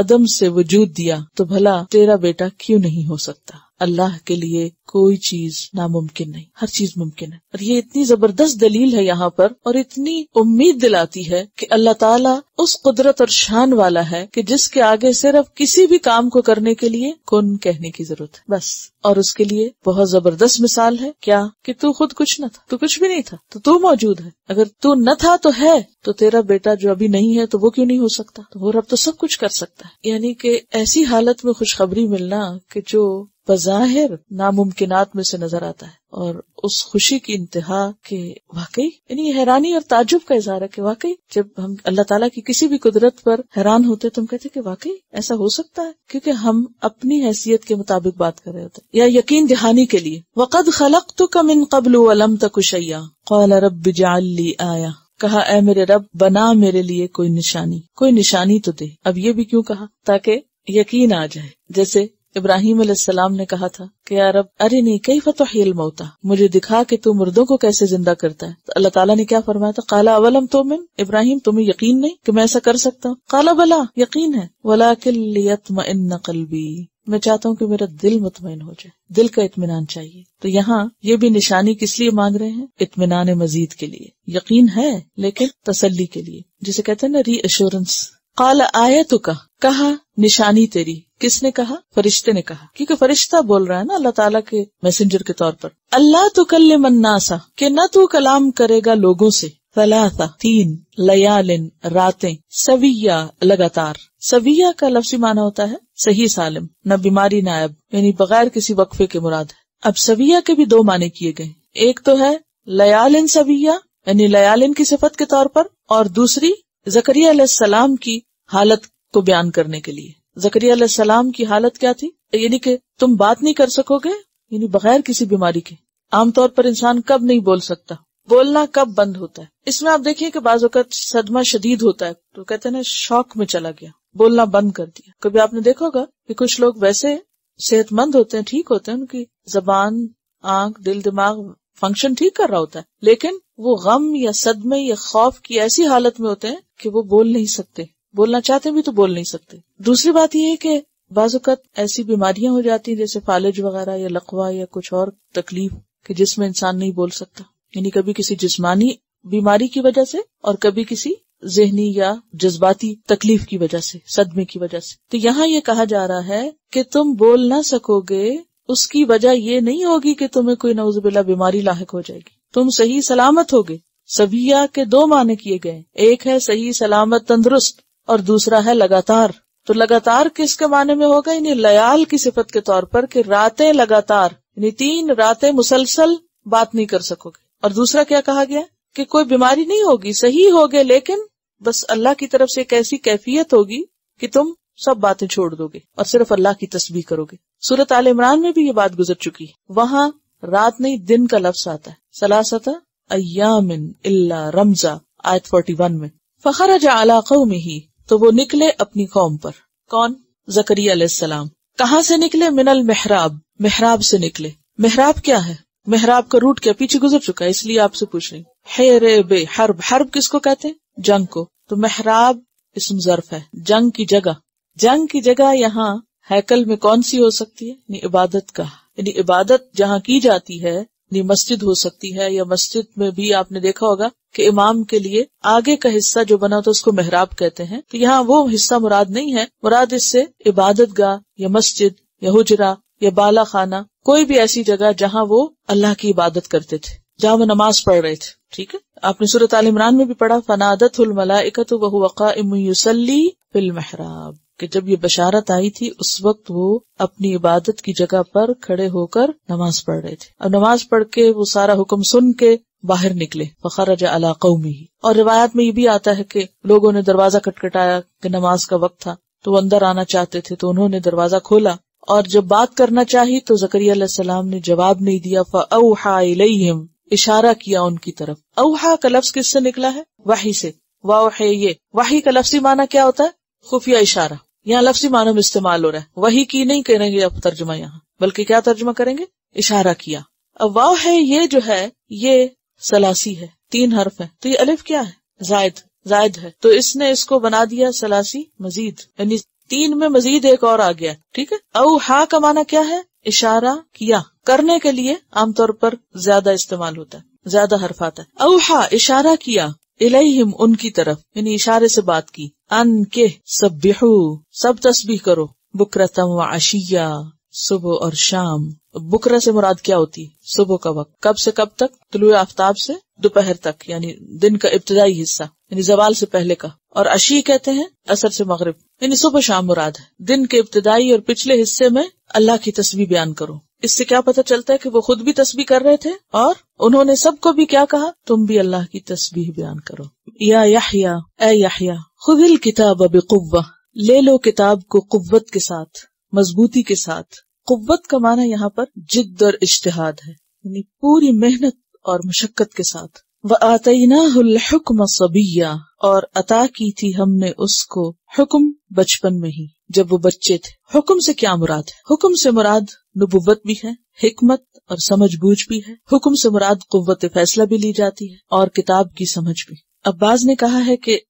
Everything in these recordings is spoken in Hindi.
अदम से वजूद दिया तो भला तेरा बेटा क्यों नहीं हो सकता अल्लाह के लिए कोई चीज नामुमकिन नहीं हर चीज मुमकिन है और ये इतनी जबरदस्त दलील है यहाँ पर और इतनी उम्मीद दिलाती है कि अल्लाह ताला उस कुदरत और शान वाला है कि जिसके आगे सिर्फ किसी भी काम को करने के लिए कुन कहने की जरूरत है बस और उसके लिए बहुत जबरदस्त मिसाल है क्या कि तू खुद कुछ न था तू कुछ भी नहीं था तो तू मौजूद है अगर तू न था तो है तो तेरा बेटा जो अभी नहीं है तो वो क्यों नहीं हो सकता तो वो रब तो सब कुछ कर सकता है यानी कि ऐसी हालत में खुशखबरी मिलना कि जो बज़ाहिर नामुमकिन में से नजर आता है और उस खुशी की इंतहा के वाकई यानी हैरानी और ताजुब का इजहार है कि वाकई जब हम अल्लाह ताला की किसी भी कुदरत पर हैरान होते तो हम कहते कि वाकई ऐसा हो सकता है क्योंकि हम अपनी हैसियत के मुताबिक बात कर रहे होते या यकीन दहानी के लिए वक़द खलक तो कम इन कबल वलम तकुशैया कौल रब जाली आया कहा ऐ मेरे रब बना मेरे लिए कोई निशानी कोई निशानी तो दे अब ये भी क्यों कहा ताकि यकीन आ जाए जैसे इब्राहिम अलैहिस्सलाम ने कहा था कि अरब अरे नहीं कई फतोहिल मौता मुझे दिखा कि तू मुर्दों को कैसे जिंदा करता है तो अल्लाह ताला ने क्या फरमाया था काला अवलम तो मिन इब्राहिम तुम्हें यकीन नहीं कि मैं ऐसा कर सकता हूँ काला बला यकीन है वला कलबी मैं चाहता हूँ कि मेरा दिल मुतमिन हो जाए दिल का इतमान चाहिए तो यहाँ ये भी निशानी किस लिए मांग रहे हैं इतमान मजीद के लिए यकीन है लेकिन तसली के लिए जिसे कहते हैं ना री एश्योरेंस काल आया तो कहा कहा निशानी तेरी किसने कहा फरिश्ते ने कहा क्योंकि फरिश्ता बोल रहा है ना अल्लाह ताला के मैसेंजर के तौर पर अल्लाह तो कल मन्नासा के न तू कलाम करेगा लोगों से तलासा तीन लयालिन रातें सविया लगातार सविया का लफ्सी माना होता है सही सालिम न बीमारी नायब यानी बगैर किसी वक्फे के मुराद है अब सविया के भी दो माने किए गए एक तो है लयालिन सविया यानी लयालिन की सिफत के तौर पर और दूसरी जकरिया सलाम की हालत को बयान करने के लिए जकरिया सलाम की हालत क्या थी यानी कि तुम बात नहीं कर सकोगे यानी बगैर किसी बीमारी के आमतौर पर इंसान कब नहीं बोल सकता बोलना कब बंद होता है इसमें आप देखिए कि बाजत सदमा शदीद होता है तो कहते हैं ना शौक में चला गया बोलना बंद कर दिया कभी आपने देखा होगा कि कुछ लोग वैसे सेहतमंद होते हैं ठीक होते हैं उनकी जबान आंख दिल दिमाग फंक्शन ठीक कर रहा होता है लेकिन वो गम या सदमे या खौफ की ऐसी हालत में होते हैं कि वो बोल नहीं सकते बोलना चाहते भी तो बोल नहीं सकते दूसरी बात यह है कि बाजुकत ऐसी बीमारियां हो जाती हैं जैसे फालिज वगैरह या लकवा या कुछ और तकलीफ कि जिसमें इंसान नहीं बोल सकता यानी कभी किसी जिस्मानी बीमारी की वजह से और कभी किसी जहनी या जज्बाती तकलीफ की वजह से सदमे की वजह से तो यहाँ ये कहा जा रहा है कि तुम बोल ना सकोगे उसकी वजह ये नहीं होगी कि तुम्हें कोई नवजबिला बीमारी लाक हो जाएगी तुम सही सलामत होगे सबिया के दो माने किए गए एक है सही सलामत तंदुरुस्त और दूसरा है लगातार तो लगातार किसके माने में होगा इन्हें लयाल की सिफत के तौर पर कि रातें लगातार यानी तीन रातें मुसलसल बात नहीं कर सकोगे और दूसरा क्या कहा गया कि कोई बीमारी नहीं होगी सही हो गए लेकिन बस अल्लाह की तरफ से एक ऐसी कैफियत होगी कि तुम सब बातें छोड़ दोगे और सिर्फ अल्लाह की तस्वीर करोगे सूरत आल इमरान में भी ये बात गुजर चुकी है वहाँ रात नहीं दिन का लफ्स आता है सलासता अयामिन इल्ला रमजा आयत 41 में फखरज अला में ही तो वो निकले अपनी कौम पर कौन जकरिया सलाम कहाँ से निकले मिनल मेहराब मेहराब से निकले मेहराब क्या है मेहराब का रूट क्या पीछे गुजर चुका है इसलिए आपसे पूछ रही हे रे बे हर्ब हर्ब किसको कहते हैं जंग को तो मेहराब इसम जर्फ है जंग की जगह जंग की जगह यहाँ हैकल में कौन सी हो सकती है इबादत का यानी इबादत जहाँ की जाती है अपनी मस्जिद हो सकती है या मस्जिद में भी आपने देखा होगा कि इमाम के लिए आगे का हिस्सा जो बना तो उसको मेहराब कहते हैं तो यहाँ वो हिस्सा मुराद नहीं है मुराद इससे इबादत गाह या मस्जिद या हुजरा या बाला खाना कोई भी ऐसी जगह जहाँ वो अल्लाह की इबादत करते थे जहाँ वो नमाज पढ़ रहे थे ठीक है आपने सूरत आल इमरान में भी पढ़ा फनादत उलमला इकत वहू वका इमसली फिल मेहराब कि जब ये बशारत आई थी उस वक्त वो अपनी इबादत की जगह पर खड़े होकर नमाज पढ़ रहे थे और नमाज पढ़ के वो सारा हुक्म सुन के बाहर निकले फखरज अला कौमी और रिवायत में ये भी आता है कि लोगों ने दरवाजा खटखटाया कि नमाज का वक्त था तो वो अंदर आना चाहते थे तो उन्होंने दरवाजा खोला और जब बात करना चाहिए तो जकरिया सलाम ने जवाब नहीं दिया फ़ा इशारा किया उनकी तरफ अवहा का लफ्ज किससे निकला है वही से वाह ये वाही का लफ्जी माना क्या होता है खुफिया इशारा यहाँ लफ्जी मानो में इस्तेमाल हो रहा है वही की नहीं करेंगे अब तर्जमा यहाँ बल्कि क्या तर्जमा करेंगे इशारा किया अब वाह है ये जो है ये सलासी है तीन हर्फ है तो ये अलिफ क्या है जायद जायद है तो इसने इसको बना दिया सलासी मजीद यानी तीन में मजीद एक और आ गया ठीक है औ हा का माना क्या है इशारा किया करने के लिए आमतौर पर ज्यादा इस्तेमाल होता है ज्यादा हर्फ आता है औ हा इशारा किया इलेहिम उनकी तरफ यानी इशारे से बात की अन के सब बिहू सब तस्बी करो बुकरतम व आशिया सुबह और शाम बुकरा से मुराद क्या होती सुबह का वक्त कब से कब तक तुलु आफ्ताब से दोपहर तक यानी दिन का इब्तदाई हिस्सा यानी जवाल से पहले का और अशी कहते हैं असर से मगरब यानी सुबह शाम मुराद है दिन के इब्तदाई और पिछले हिस्से में अल्लाह की तस्वीर बयान करो इससे क्या पता चलता है कि वो खुद भी तस्बी कर रहे थे और उन्होंने सबको भी क्या कहा तुम भी अल्लाह की तस्बी बयान करो या याहिया खुद याहिया खुदिल किताब अब ले लो किताब को कुत के साथ मजबूती के साथ कुत का माना यहाँ पर जिद्द और इश्तेहाद है यानी पूरी मेहनत और मशक्कत के साथ व आतना हुक्म सबैया और अता की थी हमने उसको हुक्म बचपन में ही जब वो बच्चे थे हुक्म से क्या मुराद है हुक्म से मुराद नबुवत भी है हिकमत और समझ बूझ भी है हुक्म से मुराद कुत फैसला भी ली जाती है और किताब की समझ भी अब्बास ने कहा है कि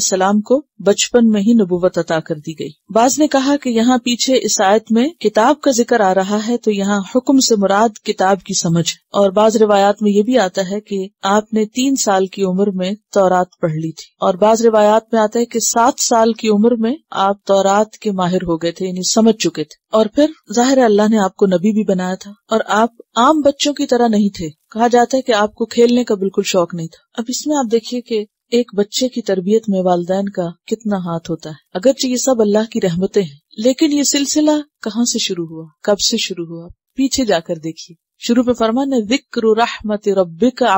सलाम को बचपन में ही नबूवत अता कर दी गई बाज ने कहा कि यहाँ पीछे इस आयत में किताब का जिक्र आ रहा है तो यहाँ हुक्म से मुराद किताब की समझ और बाज रिवायात में ये भी आता है कि आपने तीन साल की उम्र में तौरात पढ़ ली थी और बाज रिवायात में आता है कि सात साल की उम्र में आप तौरात के माहिर हो गए थे यानी समझ चुके थे और फिर जाहिर अल्लाह ने आपको नबी भी बनाया था और आप आम बच्चों की तरह नहीं थे कहा जाता है कि आपको खेलने का बिल्कुल शौक नहीं था अब इसमें आप देखिए कि एक बच्चे की तरबियत में वालदेन का कितना हाथ होता है अगरचे ये सब अल्लाह की रहमतें हैं लेकिन ये सिलसिला कहाँ से शुरू हुआ कब से शुरू हुआ पीछे जाकर देखिए शुरू में फरमा ने विक्र रहमत रब का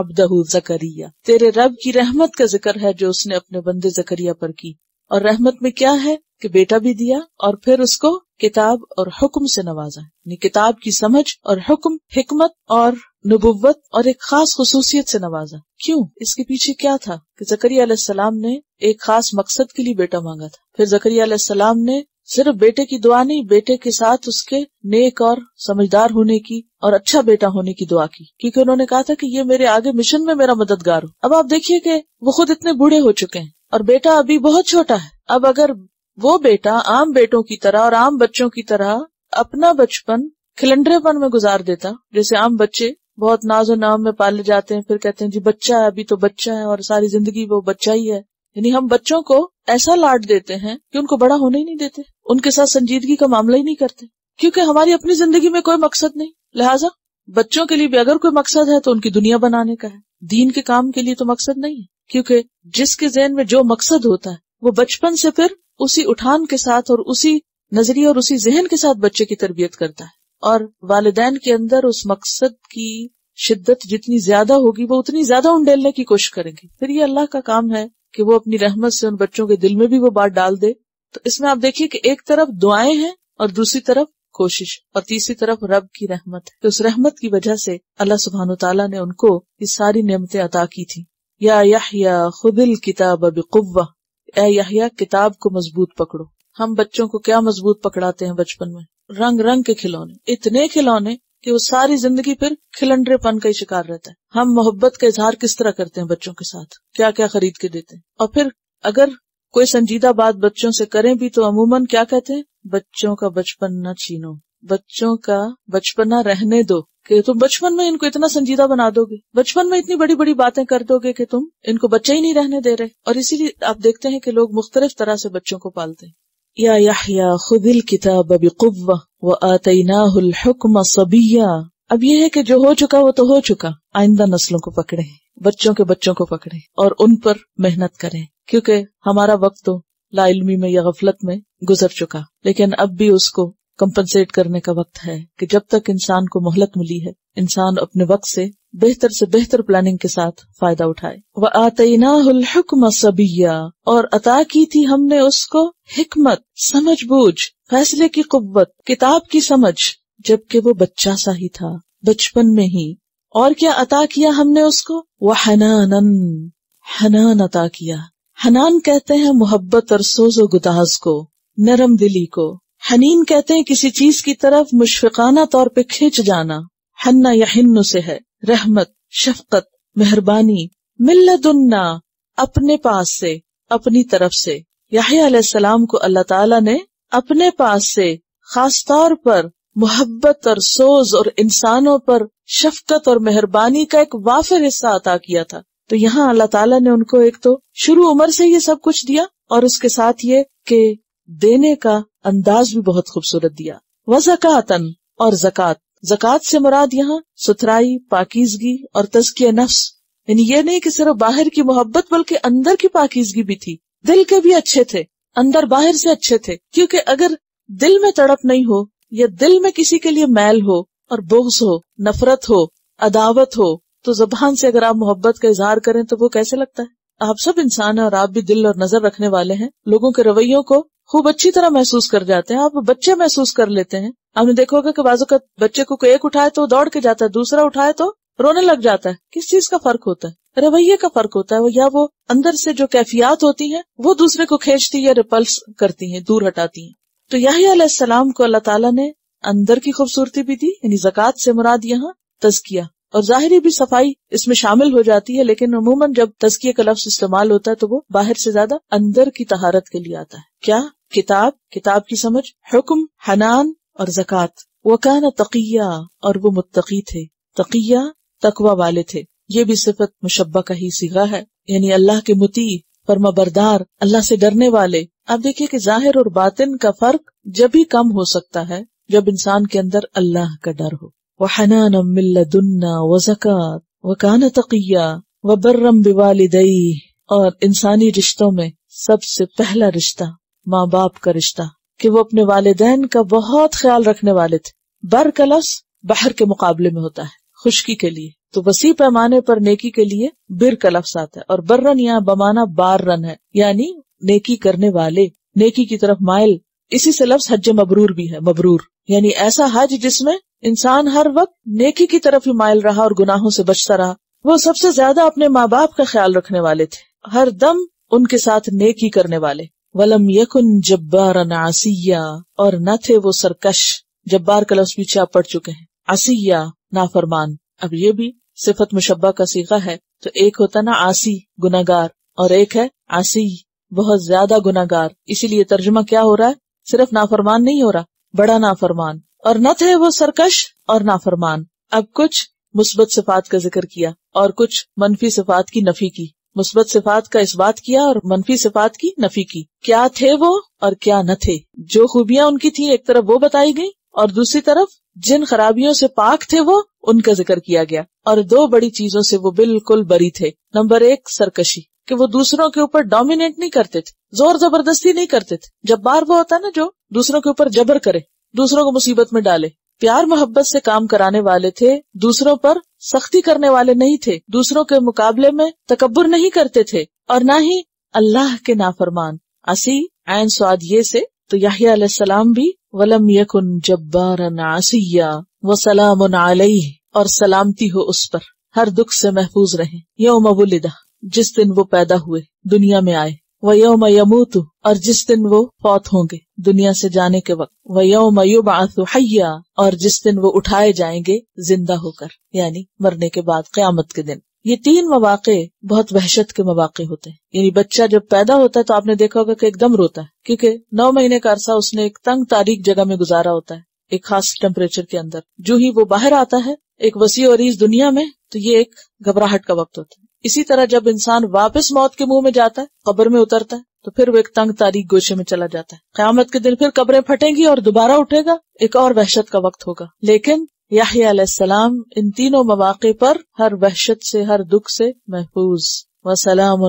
जकरिया तेरे रब की रहमत का जिक्र है जो उसने अपने बंदे जकरिया पर की और रहमत में क्या है कि बेटा भी दिया और फिर उसको किताब और हुक्म से नवाजा यानी किताब की समझ और हुक्म हिकमत और नबुवत और एक खास खसूसियत से नवाजा क्यों इसके पीछे क्या था कि जकरिया सलाम ने एक खास मकसद के लिए बेटा मांगा था फिर जकरिया सलाम ने सिर्फ बेटे की दुआ नहीं बेटे के साथ उसके नेक और समझदार होने की और अच्छा बेटा होने की दुआ की क्योंकि उन्होंने कहा था कि ये मेरे आगे मिशन में मेरा मददगार हो अब आप देखिए कि वो खुद इतने बूढ़े हो चुके हैं और बेटा अभी बहुत छोटा है अब अगर वो बेटा आम बेटों की तरह और आम बच्चों की तरह अपना बचपन खिलंडरेपन में गुजार देता जैसे आम बच्चे बहुत नाजो नाम में पाले जाते हैं फिर कहते हैं जी बच्चा है अभी तो बच्चा है और सारी जिंदगी वो बच्चा ही है यानी हम बच्चों को ऐसा लाट देते हैं कि उनको बड़ा होने ही नहीं देते उनके साथ संजीदगी का मामला ही नहीं करते क्योंकि हमारी अपनी जिंदगी में कोई मकसद नहीं लिहाजा बच्चों के लिए भी अगर कोई मकसद है तो उनकी दुनिया बनाने का है दीन के काम के लिए तो मकसद नहीं है क्योंकि जिसके जहन में जो मकसद होता है वो बचपन से फिर उसी उठान के साथ और उसी नजरिए और उसी जहन के साथ बच्चे की तरबियत करता है और वालदेन के अंदर उस मकसद की शिद्दत जितनी ज्यादा होगी वो उतनी ज्यादा उंडेलने की कोशिश करेंगे फिर ये अल्लाह का काम है कि वो अपनी रहमत से उन बच्चों के दिल में भी वो बात डाल दे तो इसमें आप देखिए कि एक तरफ दुआएं हैं और दूसरी तरफ कोशिश और तीसरी तरफ रब की रहमत तो उस रहमत की वजह से अल्लाह सुबहान तला ने उनको ये सारी नियमतें अदा की थी या खुदिल किताब अब ए किताब को मजबूत पकड़ो हम बच्चों को क्या मजबूत पकड़ाते हैं बचपन में रंग रंग के खिलौने इतने खिलौने कि वो सारी जिंदगी फिर खिलंडरेपन का ही शिकार रहता है हम मोहब्बत का इजहार किस तरह करते हैं बच्चों के साथ क्या क्या खरीद के देते हैं और फिर अगर कोई संजीदा बात बच्चों से करें भी तो अमूमन क्या कहते हैं बच्चों का बचपन न छीनो बच्चों का बचपना रहने दो कि तुम बचपन में इनको इतना संजीदा बना दोगे बचपन में इतनी बड़ी बड़ी बातें कर दोगे कि तुम इनको बच्चे ही नहीं रहने दे रहे और इसीलिए आप देखते हैं कि लोग मुख्तलिफ तरह से बच्चों को पालते हैं या खुदिल किताब बिकुवा व हुक्म सबिया अब यह है कि जो हो चुका वो तो हो चुका आइंदा नस्लों को पकड़े बच्चों के बच्चों को पकड़े और उन पर मेहनत करें क्योंकि हमारा वक्त तो लाइलमी में या गफलत में गुजर चुका लेकिन अब भी उसको कंपनसेट करने का वक्त है कि जब तक इंसान को मोहलत मिली है इंसान अपने वक्त से बेहतर से बेहतर प्लानिंग के साथ फायदा उठाए वह आतना सबिया और अता की थी हमने उसको हिकमत समझ बूझ फैसले की कुत किताब की समझ जबकि वो बच्चा सा ही था बचपन में ही और क्या अता किया हमने उसको वह हनानन हनान अता किया हनान कहते हैं मोहब्बत और सोजो गुदाज को नरम दिली को हनीन कहते हैं किसी चीज की तरफ मुशफिकाना तौर पे खींच जाना हन्ना या हिन्नु से है रहमत शफकत मेहरबानी मिल्ल दुन्ना अपने पास से अपनी तरफ से याहिया को अल्लाह ताला ने अपने पास से खास तौर पर मोहब्बत और सोज और इंसानों पर शफकत और मेहरबानी का एक वाफिर हिस्सा अता किया था तो यहाँ अल्लाह ताला ने उनको एक तो शुरू उम्र से ये सब कुछ दिया और उसके साथ ये के देने का अंदाज भी बहुत खूबसूरत दिया व जकतन और जक़ात जक़ात से मुराद यहाँ सुथराई पाकिजगी और तस्किया नफ्स यानी ये नहीं कि सिर्फ बाहर की मोहब्बत बल्कि अंदर की पाकिजगी भी थी दिल के भी अच्छे थे अंदर बाहर से अच्छे थे क्योंकि अगर दिल में तड़प नहीं हो या दिल में किसी के लिए मैल हो और बोस हो नफरत हो अदावत हो तो जबान से अगर आप मोहब्बत का इजहार करें तो वो कैसे लगता है आप सब इंसान है और आप भी दिल और नजर रखने वाले हैं लोगों के रवैयों को खूब अच्छी तरह महसूस कर जाते हैं आप बच्चे महसूस कर लेते हैं आपने देखो कि बाजू का बच्चे को एक उठाए तो दौड़ के जाता है दूसरा उठाए तो रोने लग जाता है किस चीज का फर्क होता है रवैये का फर्क होता है वो या वो अंदर से जो कैफियात होती है वो दूसरे को खींचती या रिपल्स करती है दूर हटाती है तो यही को अल्लाह तला ने अंदर की खूबसूरती भी दी यानी जक़ात से मुराद यहाँ तजकिया और जाहिर भी सफाई इसमें शामिल हो जाती है लेकिन अमूमन जब तस्किए का लफ्ज इस्तेमाल होता है तो वो बाहर से ज्यादा अंदर की तहारत के लिए आता है क्या किताब किताब की समझ हुक्म हनान और जक़ात वकान तकिया और वो मुत्तकी थे तकिया तकवा वाले थे ये भी सिफत मुशब्बा का ही सिगा है यानी अल्लाह के मुती बरदार अल्लाह से डरने वाले आप देखिए कि जाहिर और बातिन का फर्क जब भी कम हो सकता है जब इंसान के अंदर अल्लाह का डर हो وحنانا من لدنا वज़कात वकान तकिया व बर्रम बिवालिदई और इंसानी रिश्तों में सबसे पहला रिश्ता माँ बाप का रिश्ता की वो अपने वाले का बहुत ख्याल रखने वाले थे बर का लफ्स बहर के मुकाबले में होता है खुशकी के लिए तो वसी पैमाने पर नेकी के लिए बिर का लफ्स आता है और बर्रन यहाँ बमाना बार रन है यानी नेकी करने वाले नेकी की तरफ माइल इसी से लफ्ज हज मबरूर भी है मबरूर यानी ऐसा हज जिसमे इंसान हर वक्त नेकी की तरफ ही मायल रहा और गुनाहों से बचता रहा वो सबसे ज्यादा अपने माँ बाप का ख्याल रखने वाले थे हर दम उनके साथ नेकी करने वाले वलम यकुन जब्बार आसिया और न थे वो सरकश जब्बार का लफ्ज पीछे आप पढ़ चुके हैं आसिया नाफरमान अब ये भी सिफत मुशब्बा का सीखा है तो एक होता ना आसी गुनागार और एक है आसी बहुत ज्यादा गुनागार इसीलिए तर्जुमा क्या हो रहा है सिर्फ नाफरमान नहीं हो रहा बड़ा नाफरमान और न थे वो सरकश और नाफरमान अब कुछ मुस्बत सिफात का जिक्र किया और कुछ मनफी सिफात की नफी की मुस्बत सिफात का इस बात किया और मनफी सिफात की नफी की क्या थे वो और क्या न थे जो खूबियाँ उनकी थी एक तरफ वो बताई गयी और दूसरी तरफ जिन खराबियों से पाक थे वो उनका जिक्र किया गया और दो बड़ी चीजों से वो बिल्कुल बरी थे नंबर एक सरकशी कि वो दूसरों के ऊपर डोमिनेट नहीं करते थे जोर जबरदस्ती नहीं करते थे जब बार वो होता ना जो दूसरों के ऊपर जबर करे दूसरों को मुसीबत में डाले प्यार मोहब्बत से काम कराने वाले थे दूसरों पर सख्ती करने वाले नहीं थे दूसरों के मुकाबले में तकबर नहीं करते थे और न ही अल्लाह के नाफरमान असी आन स्वाद ये से तो याहियाम भी वलम यकुन जब्बार आसिया व सलाम और सलामती हो उस पर हर दुख से महफूज रहे यो वुलिदा जिस दिन वो पैदा हुए दुनिया में आए वयोम यमूतु और जिस दिन वो फौत होंगे दुनिया से जाने के वक्त वयोम युबासु हया और जिस दिन वो उठाए जाएंगे जिंदा होकर यानी मरने के बाद क्यामत के दिन ये तीन मौाक़े बहुत वहशत के मौाक़े होते हैं यानी बच्चा जब पैदा होता है तो आपने देखा होगा की एकदम रोता है क्योंकि नौ महीने का अरसा उसने एक तंग तारीख जगह में गुजारा होता है एक खास टेम्परेचर के अंदर जो ही वो बाहर आता है एक वसी और इस दुनिया में तो ये एक घबराहट का वक्त होता है इसी तरह जब इंसान वापस मौत के मुंह में जाता है कब्र में उतरता है तो फिर वो एक तंग तारीख गोशे में चला जाता है क्यामत के दिन फिर कब्रें फटेंगी और दोबारा उठेगा एक और वहशत का वक्त होगा लेकिन याहियाम इन तीनों मौाक़े पर हर वहशत से हर दुख से महफूज व सलाम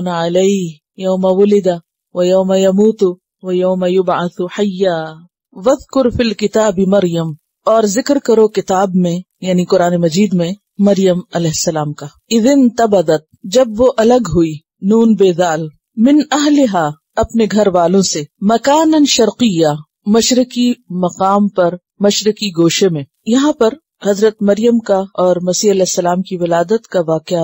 यौम वलिदा व यौम यमूतु व यौम युबासु हैया वद कुरफिल किताब मरियम और जिक्र करो किताब में यानी कुरान मजीद में मरियम अलैहिस्सलाम का इदिन तबदत जब वो अलग हुई नून बेदाल मिन अहलिहा अपने घर वालों से मकान शर्किया मशरकी मकाम पर मशरकी गोशे में यहाँ पर हजरत मरियम का और मसीह अलैहिस्सलाम की विलादत का वाक़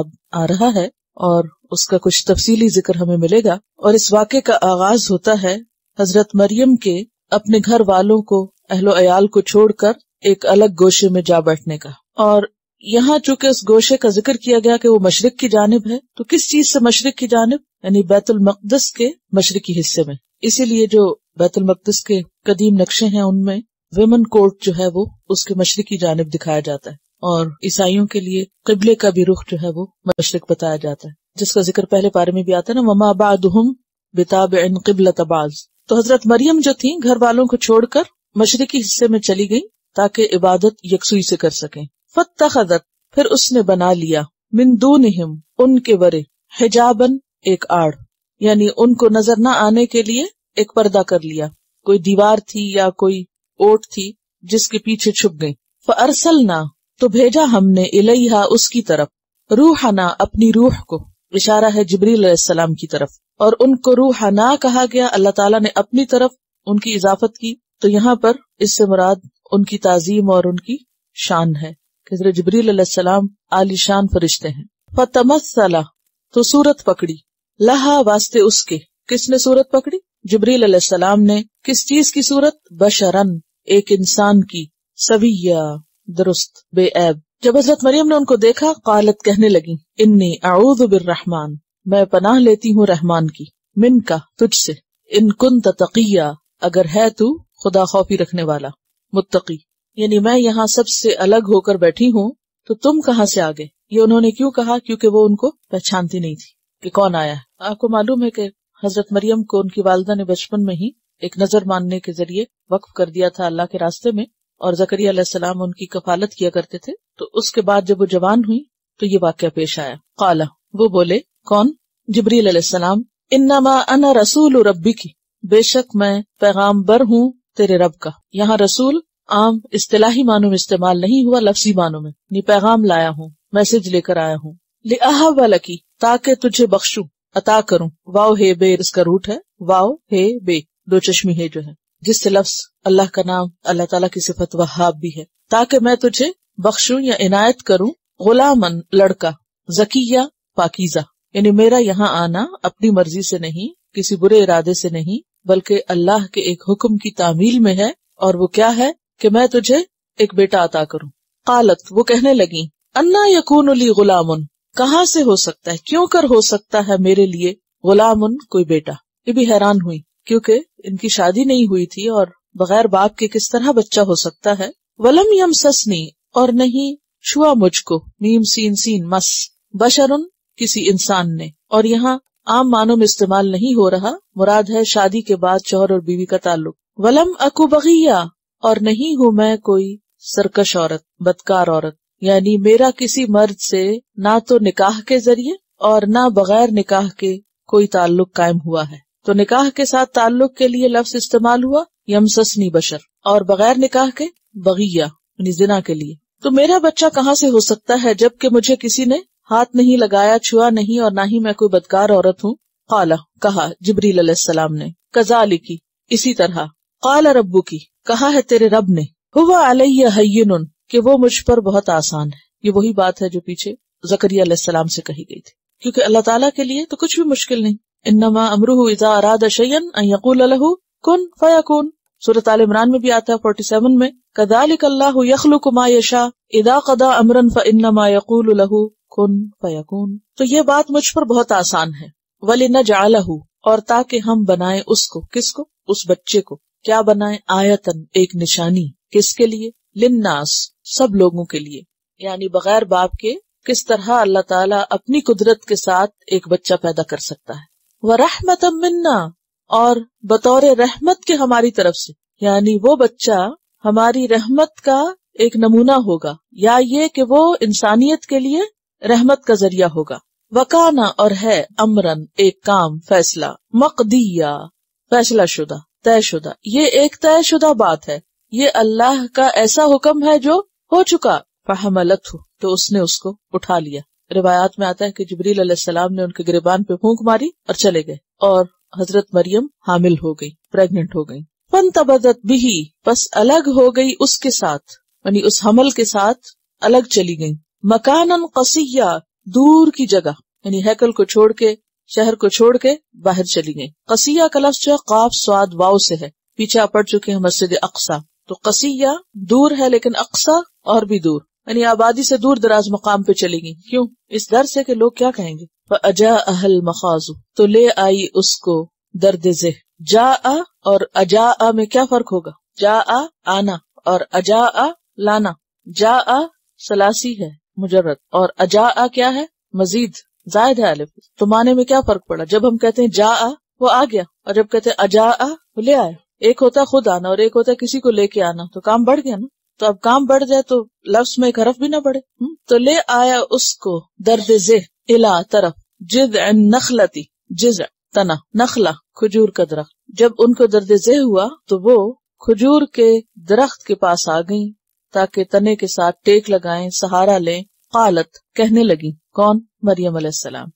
आ रहा है और उसका कुछ तफसीली जिक्र हमें मिलेगा और इस वाक्य का आगाज होता है हजरत मरियम के अपने घर वालों को अहलो अयाल को छोड़कर एक अलग गोशे में जा बैठने का और यहाँ चूंकि उस गोशे का जिक्र किया गया कि वो मशरक की जानब है तो किस चीज से मशरक की जानब यानी बैतुल के मशरकी हिस्से में इसीलिए जो बैतुलमकदस के कदीम नक्शे हैं उनमें वेमन कोर्ट जो है वो उसके मशरकी जानब दिखाया जाता है और ईसाइयों के लिए कबले का भी रुख जो है वो मशरक बताया जाता है जिसका जिक्र पहले पारे में भी आता है ना ममाबादुम बिताब इन कबल तबाज तो हजरत मरियम जो थी घर वालों को छोड़कर मशरकी हिस्से में चली गई ताकि इबादत यकसुई से कर सकें फतखदत फिर उसने बना लिया मिंदू निहिम उनके वरे हिजाबन एक आड़ यानी उनको नजर न आने के लिए एक पर्दा कर लिया कोई दीवार थी या कोई ओट थी जिसके पीछे छुप गयी फरसल ना तो भेजा हमने इलैहा उसकी तरफ रूहाना अपनी रूह को इशारा है जबरील सलाम की तरफ और उनको रूहाना कहा गया अल्लाह ताला ने अपनी तरफ उनकी इजाफत की तो यहाँ पर इससे मुराद उनकी ताजीम और उनकी शान है कि जबरील आलिशान फरिश्ते हैं फतमसला तो सूरत पकड़ी लहा वास्ते उसके किसने सूरत पकड़ी जबरील सलाम ने किस चीज की सूरत बशरन एक इंसान की सविया दुरुस्त बेऐब जब हजरत मरियम ने उनको देखा कालत कहने लगी इन्नी आऊद रहमान मैं पनाह लेती हूँ रहमान की मिन का तुझसे इन तकिया अगर है तू खुदा खौफी रखने वाला मुत्तकी यानी मैं यहाँ सबसे अलग होकर बैठी हूँ तो तुम कहाँ से आ गए ये उन्होंने क्यों कहा क्योंकि वो उनको पहचानती नहीं थी कि कौन आया आपको मालूम है कि हजरत मरियम को उनकी वालदा ने बचपन में ही एक नजर मानने के जरिए वक्फ कर दिया था अल्लाह के रास्ते में और जकरिया सलाम उनकी कफालत किया करते थे तो उसके बाद जब वो जवान हुई तो ये वाक्य पेश आया काला वो बोले कौन जबरील सलाम इन्नामा अना रसूल रब्बी की बेशक मैं पैगाम बर हूँ तेरे रब का यहाँ रसूल आम इस्तेलाही मानों में इस्तेमाल नहीं हुआ लफ्जी मानों में ये पैगाम लाया हूँ मैसेज लेकर आया हूँ ले वाला ताकि तुझे बख्शू अता करूँ वाओ हे बे इसका रूट है वाओ हे बे दो चश्मी है जो है जिससे लफ्ज अल्लाह का नाम अल्लाह ताला की सिफत वहाब भी है ताकि मैं तुझे बख्शू या इनायत करूँ गुलामन लड़का जकिया पाकिजा यानी मेरा यहाँ आना अपनी मर्जी से नहीं किसी बुरे इरादे से नहीं बल्कि अल्लाह के एक हुक्म की तामील में है और वो क्या है कि मैं तुझे एक बेटा अता करूं कालत वो कहने लगी अन्ना यकून गुलाम उन कहाँ से हो सकता है क्यों कर हो सकता है मेरे लिए उन कोई बेटा ये भी हैरान हुई क्योंकि इनकी शादी नहीं हुई थी और बगैर बाप के किस तरह बच्चा हो सकता है वलम यम ससनी और नहीं छुआ मुझको मीम सीन सीन मस बशरुन किसी इंसान ने और यहाँ आम मानो में इस्तेमाल नहीं हो रहा मुराद है शादी के बाद चोर और बीवी का ताल्लुक वलम अकुबिया और नहीं हूँ मैं कोई सरकश औरत बदकार औरत यानी मेरा किसी मर्द से ना तो निकाह के जरिए और ना बगैर निकाह के कोई ताल्लुक कायम हुआ है तो निकाह के साथ ताल्लुक के लिए लफ्ज इस्तेमाल हुआ यमससनी बशर और बगैर निकाह के बगिया जिना के लिए तो मेरा बच्चा कहाँ से हो सकता है जबकि मुझे किसी ने हाथ नहीं लगाया छुआ नहीं और ना ही मैं कोई बदकार औरत हूँ काला कहा जबरील सलाम ने कजा लिखी इसी तरह काला रबू की कहा है तेरे रब ने हुआ अलैन कि वो मुझ पर बहुत आसान है ये वही बात है जो पीछे जकरिया सलाम से कही गई थी क्योंकि अल्लाह ताला के लिए तो कुछ भी मुश्किल नहीं इन्नमा अमरूह इजा अराद शयन यकूल कुन फयाकुन सूरत आल इमरान में भी आता फोर्टी सेवन में कदालिक अल्लाह यखलुक मा यशा इदा कदा अमरन फ इन्नमा यकूल लहू कुन फयकून तो ये बात मुझ पर बहुत आसान है वली न और ताकि हम बनाए उसको किसको उस बच्चे को क्या बनाए आयतन एक निशानी किसके लिए लिन्नास सब लोगों के लिए यानी बगैर बाप के किस तरह अल्लाह ताला अपनी कुदरत के साथ एक बच्चा पैदा कर सकता है वह रहमत मिन्ना और बतौर रहमत के हमारी तरफ से यानी वो बच्चा हमारी रहमत का एक नमूना होगा या ये कि वो इंसानियत के लिए रहमत का जरिया होगा वकाना और है अमरन एक काम फैसला मकदिया फैसला शुदा तय शुदा ये एक तय शुदा बात है ये अल्लाह का ऐसा हुक्म है जो हो चुका फाहमलत तो उसने उसको उठा लिया रिवायात में आता है की जबरील ने उनके गिरबान पे फूक मारी और चले गए और हजरत मरियम हामिल हो गई प्रेगनेंट हो गई फन तबदत भी बस अलग हो गई उसके साथ यानी उस हमल के साथ अलग चली गई मकान कसिया दूर की जगह यानी हैकल को छोड़ के शहर को छोड़ के बाहर चली गई कसिया का लफ्ज काफ स्वाद वाव से है पीछे पड़ चुके हैं मस्जिद अक्सा तो कसिया दूर है लेकिन अक्सा और भी दूर यानी आबादी से दूर दराज मकाम पे चली गई क्यूँ इस डर से के लोग क्या कहेंगे अजा अहल मखाजू तो ले आई उसको दर्द जेह जा आ और अजा आ में क्या फर्क होगा जा आ आना और अजा आ लाना जा आ सलासी है मुजरत और अजा आ क्या है मजीद जायद है अलिफ तो माने में क्या फर्क पड़ा जब हम कहते हैं जा आ वो आ गया और जब कहते हैं अजा आ वो ले आया एक होता है खुद आना और एक होता है किसी को लेके आना तो काम बढ़ गया ना तो अब काम बढ़ जाए तो लफ्स में एक हरफ भी ना बढ़े हुँ? हम्म? तो ले आया उसको दर्द जे इला तरफ जिद नखलती जिज तना नखला खजूर का दरख्त जब उनको दर्द जे हुआ तो वो खजूर के दरख्त के पास आ गई ताकि तने के साथ टेक लगाए सहारा ले कालत कहने लगी कौन मरियम अलैहिस्सलाम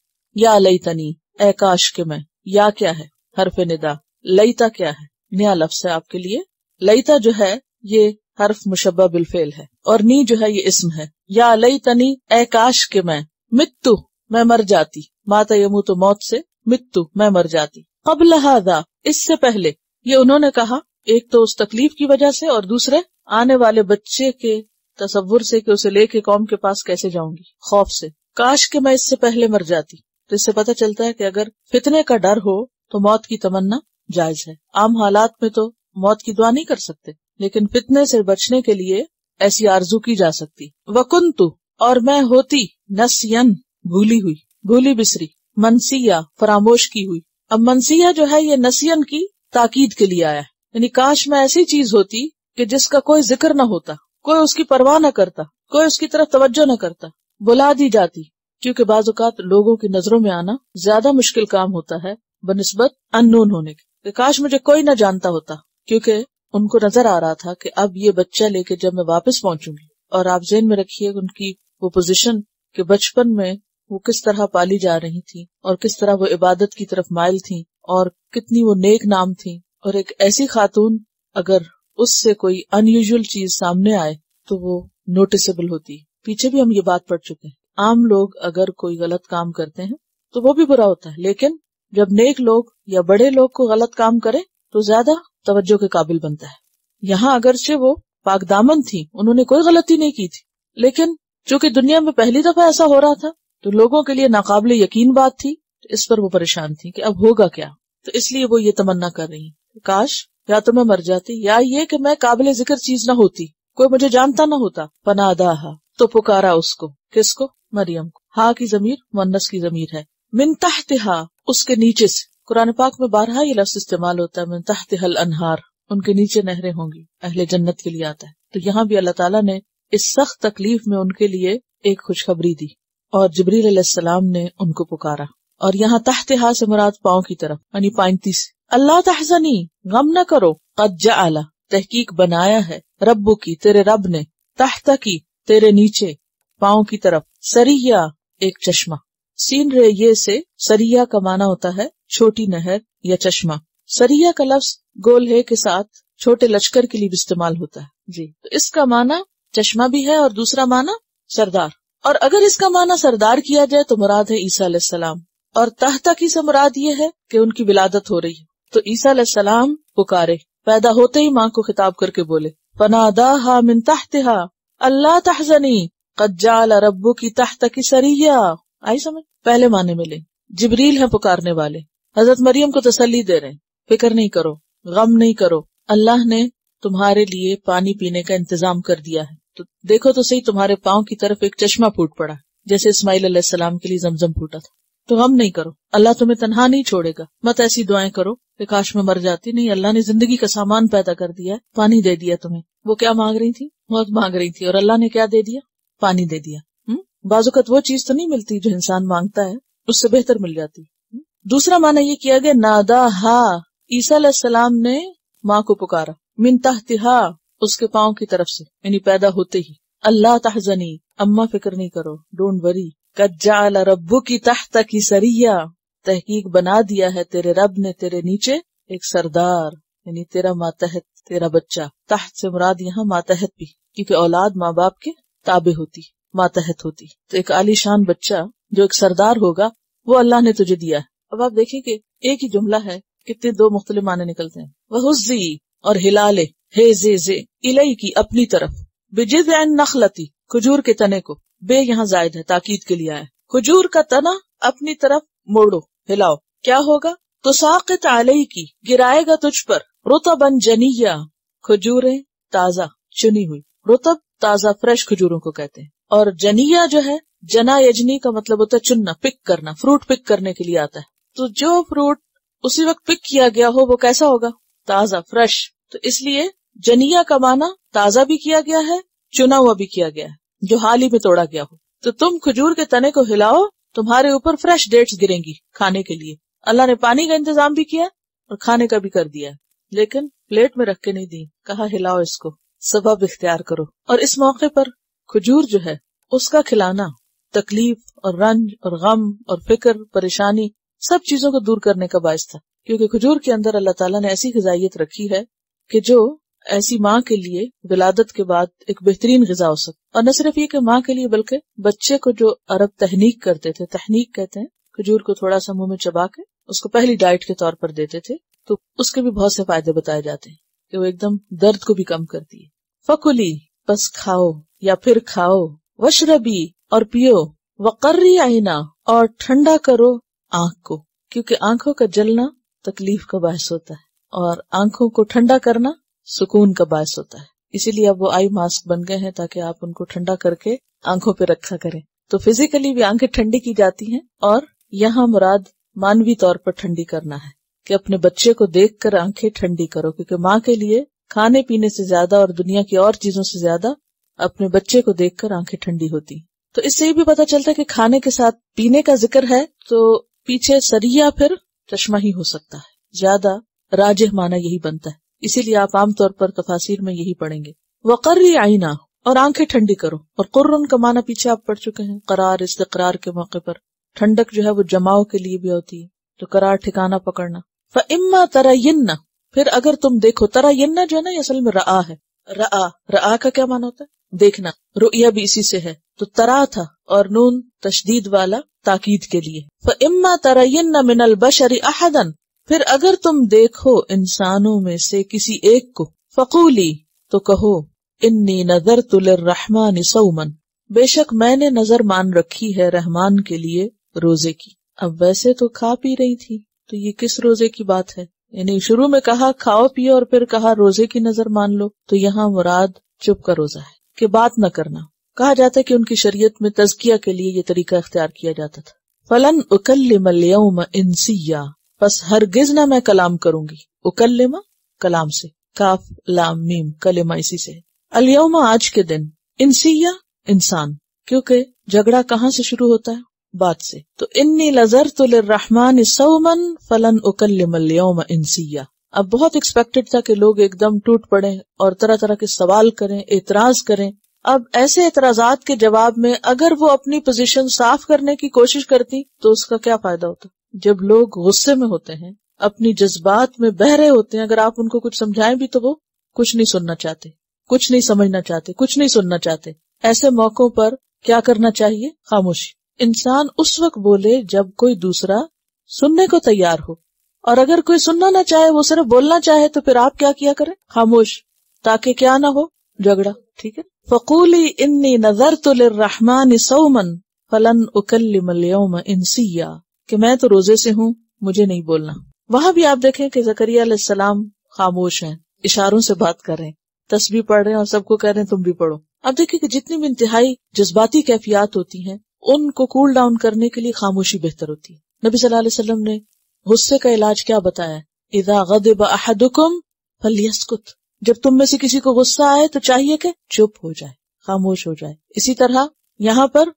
या लई तनी ए काश के मैं या क्या है हरफ निदा लईता क्या है नया लफ्स है आपके लिए लईता जो है ये हर्फ मुशबा बिलफेल है और नी जो है ये इसम है या लई तनी ए काश के मैं मित्तु मैं मर जाती माता यमू तो मौत से मित्तु मैं मर जाती अब लहादा इससे पहले ये उन्होंने कहा एक तो उस तकलीफ की वजह से और दूसरे आने वाले बच्चे के तस्वुर से कि उसे लेके कौम के पास कैसे जाऊंगी खौफ से काश कि मैं इससे पहले मर जाती तो इससे पता चलता है कि अगर फितने का डर हो तो मौत की तमन्ना जायज है आम हालात में तो मौत की दुआ नहीं कर सकते लेकिन फितने से बचने के लिए ऐसी आरजू की जा सकती वकुंतु और मैं होती नसियन भूली हुई भूली बिसरी मनसिया फरामोश की हुई अब मनसिया जो है ये नसियन की ताकीद के लिए आया यानी काश मैं ऐसी चीज होती कि जिसका कोई जिक्र न होता कोई उसकी परवाह न करता कोई उसकी तरफ तवज्जो न करता बुला दी जाती क्योंकि बाजुकात लोगों की नजरों में आना ज्यादा मुश्किल काम होता है बनस्बत अनोन होने के काश मुझे कोई ना जानता होता क्योंकि उनको नजर आ रहा था कि अब ये बच्चा लेके जब मैं वापस पहुंचूंगी और आप जेन में रखिए उनकी वो पोजीशन कि बचपन में वो किस तरह पाली जा रही थी और किस तरह वो इबादत की तरफ मायल थी और कितनी वो नेक नाम थी और एक ऐसी खातून अगर उससे कोई अनयूजल चीज सामने आए तो वो नोटिसेबल होती पीछे भी हम ये बात पढ़ चुके हैं आम लोग अगर कोई गलत काम करते हैं तो वो भी बुरा होता है लेकिन जब नेक लोग या बड़े लोग को गलत काम करें तो ज्यादा तवज्जो के काबिल बनता है यहाँ से वो पागदामन थी उन्होंने कोई गलती नहीं की थी लेकिन चूंकि दुनिया में पहली दफा ऐसा हो रहा था तो लोगों के लिए नाकाबले यकीन बात थी तो इस पर वो परेशान थी कि अब होगा क्या तो इसलिए वो ये तमन्ना कर रही काश या तो मैं मर जाती या ये कि मैं काबिल जिक्र चीज ना होती कोई मुझे जानता ना होता पनादा तो पुकारा उसको किसको मरियम को हा की जमीर मुन्नस की जमीर है मिन तहतहा उसके नीचे से कुरान पाक में बारहा ये लफ्ज इस्तेमाल होता है मिन हल अनहार उनके नीचे नहरें होंगी अहले जन्नत के लिए आता है तो यहाँ भी अल्लाह ताला ने इस सख्त तकलीफ में उनके लिए एक खुशखबरी दी और जबरील ने उनको पुकारा और यहाँ हा से मुराद पाओ की तरफ यानी पैंतीस से अल्लाह तहजनी गम न करो कज्जा आला तहकीक बनाया है रब्बू की तेरे रब ने तहता की तेरे नीचे पाओ की तरफ सरिया एक चश्मा सीन रे ये से सरिया का माना होता है छोटी नहर या चश्मा सरिया का लफ्ज गोलहे के साथ छोटे लश्कर के लिए भी इस्तेमाल होता है जी तो इसका माना चश्मा भी है और दूसरा माना सरदार और अगर इसका माना सरदार किया जाए तो मुराद है ईसा सलाम और तहता की से मुराद ये है कि उनकी विलादत हो रही है तो ईसा सलाम पुकारे पैदा होते ही माँ को खिताब करके बोले पनादा हा मिन अल्लाह तहजनी कज्जाल रब्बू की तहत की सरिया आई समझ पहले माने मिले जिबरील है पुकारने वाले हजरत मरियम को तसली दे रहे फिक्र नहीं करो गम नहीं करो अल्लाह ने तुम्हारे लिए पानी पीने का इंतजाम कर दिया है तो देखो तो सही तुम्हारे पाँव की तरफ एक चश्मा फूट पड़ा जैसे इस्माइल सलाम के लिए जमजम फूटा था तो हम नहीं करो अल्लाह तुम्हें तनहा नहीं छोड़ेगा मत ऐसी दुआएं करो कि काश में मर जाती नहीं अल्लाह ने जिंदगी का सामान पैदा कर दिया है पानी दे दिया तुम्हें वो क्या मांग रही थी बहुत मांग रही थी और अल्लाह ने क्या दे दिया पानी दे दिया हम्म? बाजुकत वो चीज तो नहीं मिलती जो इंसान मांगता है उससे बेहतर मिल जाती हम्म? दूसरा माना ये किया गया नादा हा ईसा सलाम ने माँ को पुकारा मिन तहतिहा उसके पाँव की तरफ से यानी पैदा होते ही अल्लाह तहजनी अम्मा फिक्र नहीं करो डोंट वरी कज्जाल रब्बू की तहत की सरिया तहकीक बना दिया है तेरे रब ने तेरे नीचे एक सरदार यानी तेरा मातहत तेरा बच्चा तहत से मुराद यहाँ मातहत भी क्योंकि औलाद माँ बाप के ताबे होती मातहत होती तो एक आलीशान बच्चा जो एक सरदार होगा वो अल्लाह ने तुझे दिया है अब आप देखें कि एक ही जुमला है कितने दो मुख्तलि माने निकलते हैं वह हुजी और हिलाले हे जे जे इलाई की अपनी तरफ बिजिद नखलती खजूर के तने को बे यहाँ जायद है ताकीद के लिए आए खजूर का तना अपनी तरफ मोड़ो हिलाओ क्या होगा तो साकित आलई की गिराएगा तुझ पर अन जनिया खजूरे ताजा चुनी हुई रुतब ताजा फ्रेश खजूरों को कहते हैं और जनिया जो है जना यजनी का मतलब होता है चुनना पिक करना फ्रूट पिक करने के लिए आता है तो जो फ्रूट उसी वक्त पिक किया गया हो वो कैसा होगा ताजा फ्रेश तो इसलिए जनिया का माना ताजा भी किया गया है चुना हुआ भी किया गया है जो हाल ही में तोड़ा गया हो तो तुम खजूर के तने को हिलाओ तुम्हारे ऊपर फ्रेश डेट्स गिरेंगी खाने के लिए अल्लाह ने पानी का इंतजाम भी किया और खाने का भी कर दिया लेकिन प्लेट में रख के नहीं दी कहा हिलाओ इसको सबब इख्तियार करो और इस मौके पर खजूर जो है उसका खिलाना तकलीफ और रंज और गम और फिक्र परेशानी सब चीजों को दूर करने का बायस था क्योंकि खजूर के अंदर अल्लाह ताला ने ऐसी गजाइत रखी है कि जो ऐसी माँ के लिए विलादत के बाद एक बेहतरीन गजा हो सकती और न सिर्फ ये कि माँ के लिए बल्कि बच्चे को जो अरब तहनीक करते थे तहनीक कहते हैं खजूर को थोड़ा सा मुंह में चबा के उसको पहली डाइट के तौर पर देते थे तो उसके भी बहुत से फायदे बताए जाते हैं कि वो एकदम दर्द को भी कम करती है फकुली बस खाओ या फिर खाओ वशरबी और पियो वकर्री आईना और ठंडा करो आंख को क्योंकि आंखों का जलना तकलीफ का बहस होता है और आंखों को ठंडा करना सुकून का बायस होता है इसीलिए अब वो आई मास्क बन गए हैं ताकि आप उनको ठंडा करके आंखों पे रखा करें तो फिजिकली भी आंखें ठंडी की जाती हैं और यहाँ मुराद मानवीय तौर पर ठंडी करना है कि अपने बच्चे को देखकर आंखें ठंडी करो क्योंकि माँ के लिए खाने पीने से ज्यादा और दुनिया की और चीजों से ज्यादा अपने बच्चे को देखकर आंखें ठंडी होती तो इससे ये भी पता चलता है कि खाने के साथ पीने का जिक्र है तो पीछे सरिया फिर चश्मा ही हो सकता है ज्यादा राजह माना यही बनता है इसीलिए आप आमतौर पर तफासिर में यही पढ़ेंगे वकर आईना और आंखें ठंडी करो और कुर्रन का माना पीछे आप पढ़ चुके हैं करार इस्तकरार के मौके पर ठंडक जो है वो जमाव के लिए भी होती है तो करार ठिकाना पकड़ना फ इम्मा तरा फिर अगर तुम देखो यन्ना जो है ना असल में रहा है रहा रहा का क्या माना होता है देखना रुया भी इसी से है तो तरा था और नून तशदीद वाला ताकीद के लिए फ इम्मा यन्ना मिनल बशरी अहदन फिर अगर तुम देखो इंसानों में से किसी एक को फकूली तो कहो इन्नी नजर रहमान सऊमन बेशक मैंने नजर मान रखी है रहमान के लिए रोजे की अब वैसे तो खा पी रही थी तो ये किस रोजे की बात है यानी शुरू में कहा खाओ पियो और फिर कहा रोजे की नजर मान लो तो यहाँ मुराद चुप का रोजा है कि बात न करना कहा जाता है कि उनकी शरीयत में तजकिया के लिए ये तरीका अख्तियार किया जाता था फलन उकल मलयम इंसिया बस हरगिज ना मैं कलाम करूंगी उकल्लिमा कलाम से काफ लाम मीम कलेमा इसी से अलयमा आज के दिन इंसिया इंसान क्योंकि झगड़ा कहाँ से शुरू होता है बात से तो इन्नी लजर तो रहमान सौमन फलन उकल्लिमल्यौम इंसिया अब बहुत एक्सपेक्टेड था कि लोग एकदम टूट पड़े और तरह तरह के सवाल करें एतराज करें अब ऐसे एतराजात के जवाब में अगर वो अपनी पोजीशन साफ करने की कोशिश करती तो उसका क्या फायदा होता जब लोग गुस्से में होते हैं अपनी जज्बात में बह रहे होते हैं अगर आप उनको कुछ समझाएं भी तो वो कुछ नहीं सुनना चाहते कुछ नहीं समझना चाहते कुछ नहीं सुनना चाहते ऐसे मौकों पर क्या करना चाहिए खामोशी इंसान उस वक्त बोले जब कोई दूसरा सुनने को तैयार हो और अगर कोई सुनना ना चाहे वो सिर्फ बोलना चाहे तो फिर आप क्या किया करें खामोश ताकि क्या ना हो झगड़ा ठीक है फकूली इन्नी नजर तो रहमान सोमन फलन उकल मलयम इंसिया कि मैं तो रोजे से हूँ मुझे नहीं बोलना वहां भी आप देखें कि जकरिया खामोश हैं इशारों से बात कर रहे हैं तस्वीर पढ़ रहे हैं और सबको कह रहे हैं तुम भी पढ़ो अब देखिए कि जितनी भी इंतहाई जज्बाती कैफियात होती हैं उनको कूल डाउन करने के लिए खामोशी बेहतर होती है नबी सल्लल्लाहु अलैहि वसल्लम ने गुस्से का इलाज क्या बताया इदा गदब अहदुकुम फलियस्कुत जब तुम में से किसी को गुस्सा आए तो चाहिए कि चुप हो जाए खामोश हो जाए इसी तरह यहाँ पर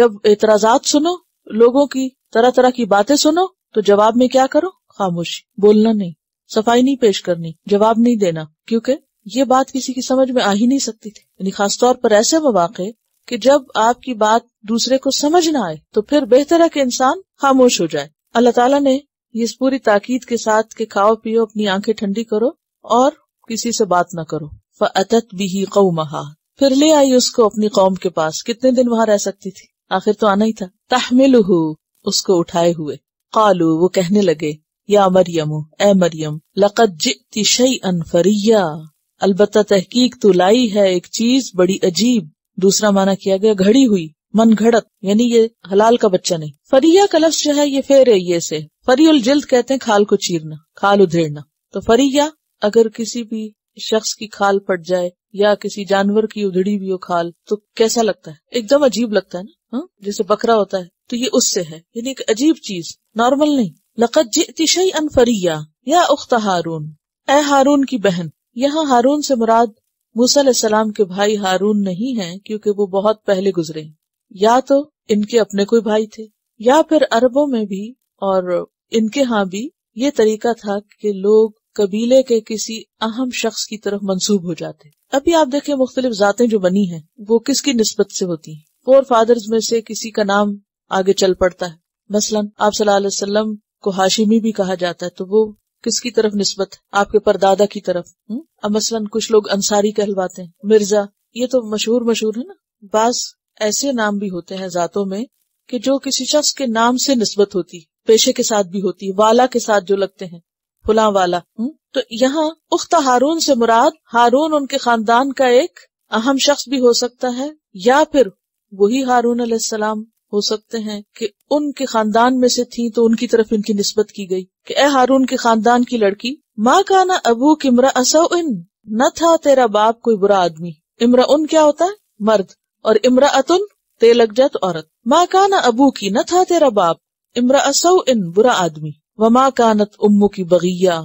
जब एतराजात सुनो लोगों की तरह तरह की बातें सुनो तो जवाब में क्या करो खामोशी बोलना नहीं सफाई नहीं पेश करनी जवाब नहीं देना क्योंकि ये बात किसी की समझ में आ ही नहीं सकती थी यानी खासतौर पर ऐसे मौाक़े कि जब आपकी बात दूसरे को समझ ना आए तो फिर बेहतर है कि इंसान खामोश हो जाए अल्लाह ताला ने ये इस पूरी ताकीद के साथ के खाओ पियो अपनी आंखें ठंडी करो और किसी से बात ना करो फतत भी कौमहा फिर ले आई उसको अपनी कौम के पास कितने दिन वहां रह सकती थी आखिर तो आना ही था तहमिल उसको उठाए हुए कालू वो कहने लगे या मरियम ए मरियम लकत जिति शई अनफरिया अलबत् तहकीक तो लाई है एक चीज बड़ी अजीब दूसरा माना किया गया घड़ी हुई मन घड़त यानी ये हलाल का बच्चा नहीं फरिया का लफ्ज जो है ये फेर है ये से उल जल्द कहते हैं खाल को चीरना खाल उधेड़ना तो फरिया अगर किसी भी शख्स की खाल पट जाए या किसी जानवर की उधड़ी भी हो खाल तो कैसा लगता है एकदम अजीब लगता है ना हा? जैसे बकरा होता है तो ये उससे है यानी एक अजीब चीज नॉर्मल नहीं लकत जितिशई अनफरिया या उख्ता हारून ए हारून की बहन यहाँ हारून से मुराद मूसा सलाम के भाई हारून नहीं है क्योंकि वो बहुत पहले गुजरे या तो इनके अपने कोई भाई थे या फिर अरबों में भी और इनके यहाँ भी ये तरीका था कि लोग कबीले के किसी अहम शख्स की तरफ मंसूब हो जाते अभी आप देखें मुख्तलिफ जाते जो बनी है वो किसकी नस्बत से होती है फोर फादर्स में से किसी का नाम आगे चल पड़ता है मसलन आप सल्लल्लाहु अलैहि वसल्लम को हाशिमी भी कहा जाता है तो वो किसकी तरफ निस्बत आपके परदादा की तरफ हम्म? अब मसलन कुछ लोग अंसारी कहलवाते हैं मिर्जा ये तो मशहूर मशहूर है ना बास ऐसे नाम भी होते हैं जातों में कि जो किसी शख्स के नाम से नस्बत होती पेशे के साथ भी होती वाला के साथ जो लगते हैं फुला वाला हु? हम्म? तो यहाँ उख्ता हारून से मुराद हारून उनके खानदान का एक अहम शख्स भी हो सकता है या फिर वही हारून अलैहिस्सलाम हो सकते हैं कि उनके खानदान में से थी तो उनकी तरफ इनकी नस्बत की गई कि ए हारून के खानदान की लड़की माँ का ना अबू किमरा असउन न था तेरा बाप कोई बुरा आदमी इमरा उन क्या होता है मर्द और इमरा अतुन जा तो औरत माँ का ना अबू की न था तेरा बाप इमरा असउ इन बुरा आदमी व माँ कानत उम्मू की बगिया